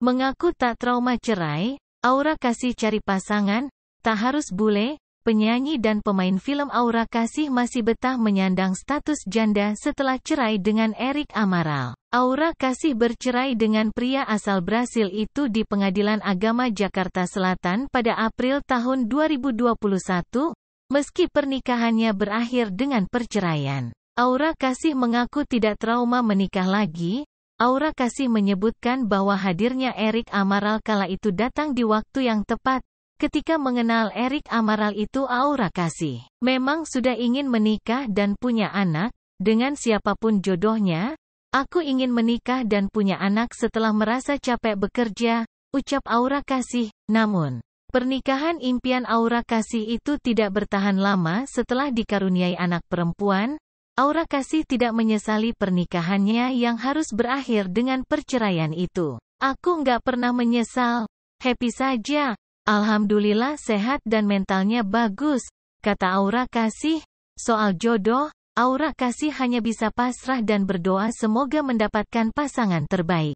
Mengaku tak trauma cerai, Aura Kasih cari pasangan, tak harus bule, penyanyi dan pemain film Aura Kasih masih betah menyandang status janda setelah cerai dengan Erik Amaral. Aura Kasih bercerai dengan pria asal Brasil itu di Pengadilan Agama Jakarta Selatan pada April tahun 2021, meski pernikahannya berakhir dengan perceraian. Aura Kasih mengaku tidak trauma menikah lagi, Aura Kasih menyebutkan bahwa hadirnya Erik Amaral kala itu datang di waktu yang tepat. Ketika mengenal Erik Amaral itu Aura Kasih memang sudah ingin menikah dan punya anak, dengan siapapun jodohnya, aku ingin menikah dan punya anak setelah merasa capek bekerja, ucap Aura Kasih, namun. Pernikahan impian Aura Kasih itu tidak bertahan lama setelah dikaruniai anak perempuan, Aura Kasih tidak menyesali pernikahannya yang harus berakhir dengan perceraian itu. Aku nggak pernah menyesal. Happy saja. Alhamdulillah sehat dan mentalnya bagus, kata Aura Kasih. Soal jodoh, Aura Kasih hanya bisa pasrah dan berdoa semoga mendapatkan pasangan terbaik.